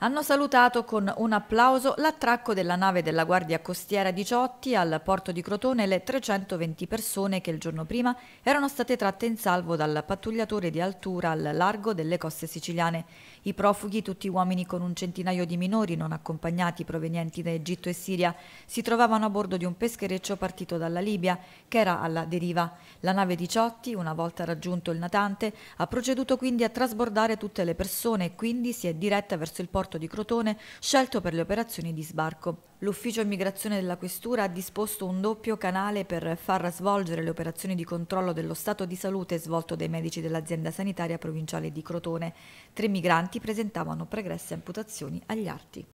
hanno salutato con un applauso l'attracco della nave della Guardia Costiera 18 al porto di Crotone le 320 persone che il giorno prima erano state tratte in salvo dal pattugliatore di altura al largo delle coste siciliane. I profughi, tutti uomini con un centinaio di minori non accompagnati provenienti da Egitto e Siria, si trovavano a bordo di un peschereccio partito dalla Libia, che era alla deriva. La nave 18, una volta raggiunto il natante, ha proceduto quindi a trasbordare tutte le persone e quindi si è diretta verso il porto porto di Crotone scelto per le operazioni di sbarco. L'ufficio immigrazione della Questura ha disposto un doppio canale per far svolgere le operazioni di controllo dello stato di salute svolto dai medici dell'azienda sanitaria provinciale di Crotone. Tre migranti presentavano pregresse amputazioni agli arti.